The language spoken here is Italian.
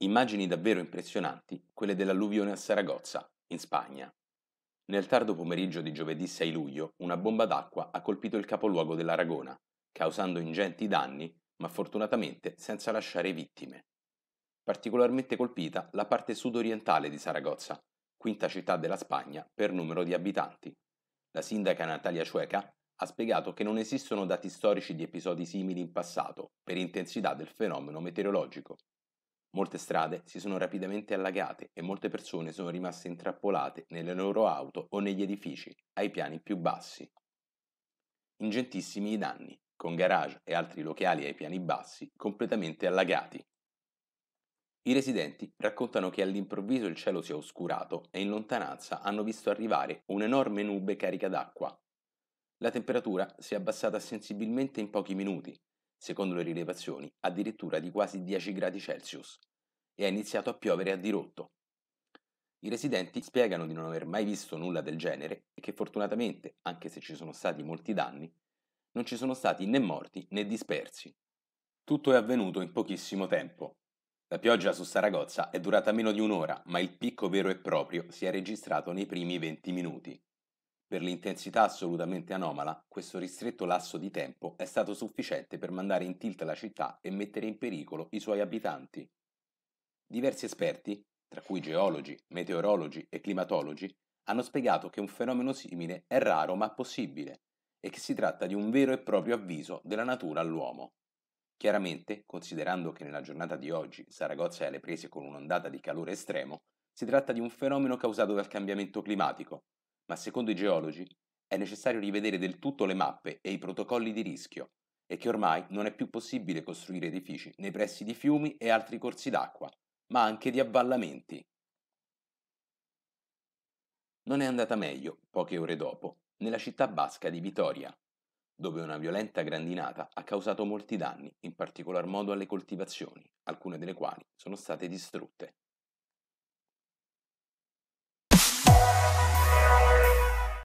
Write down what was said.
Immagini davvero impressionanti quelle dell'alluvione a Saragozza, in Spagna. Nel tardo pomeriggio di giovedì 6 luglio una bomba d'acqua ha colpito il capoluogo dell'Aragona, causando ingenti danni, ma fortunatamente senza lasciare vittime. Particolarmente colpita la parte sudorientale di Saragozza, quinta città della Spagna per numero di abitanti. La sindaca Natalia Cueca ha spiegato che non esistono dati storici di episodi simili in passato per intensità del fenomeno meteorologico. Molte strade si sono rapidamente allagate e molte persone sono rimaste intrappolate nelle loro auto o negli edifici, ai piani più bassi. Ingentissimi i danni, con garage e altri locali ai piani bassi completamente allagati. I residenti raccontano che all'improvviso il cielo si è oscurato e in lontananza hanno visto arrivare un'enorme nube carica d'acqua. La temperatura si è abbassata sensibilmente in pochi minuti secondo le rilevazioni, addirittura di quasi 10 gradi Celsius e ha iniziato a piovere a dirotto. I residenti spiegano di non aver mai visto nulla del genere e che fortunatamente, anche se ci sono stati molti danni, non ci sono stati né morti né dispersi. Tutto è avvenuto in pochissimo tempo. La pioggia su Saragozza è durata meno di un'ora, ma il picco vero e proprio si è registrato nei primi 20 minuti. Per l'intensità assolutamente anomala, questo ristretto lasso di tempo è stato sufficiente per mandare in tilt la città e mettere in pericolo i suoi abitanti. Diversi esperti, tra cui geologi, meteorologi e climatologi, hanno spiegato che un fenomeno simile è raro ma possibile e che si tratta di un vero e proprio avviso della natura all'uomo. Chiaramente, considerando che nella giornata di oggi Saragozza è alle prese con un'ondata di calore estremo, si tratta di un fenomeno causato dal cambiamento climatico, ma secondo i geologi è necessario rivedere del tutto le mappe e i protocolli di rischio e che ormai non è più possibile costruire edifici nei pressi di fiumi e altri corsi d'acqua, ma anche di avvallamenti. Non è andata meglio, poche ore dopo, nella città basca di Vitoria, dove una violenta grandinata ha causato molti danni, in particolar modo alle coltivazioni, alcune delle quali sono state distrutte.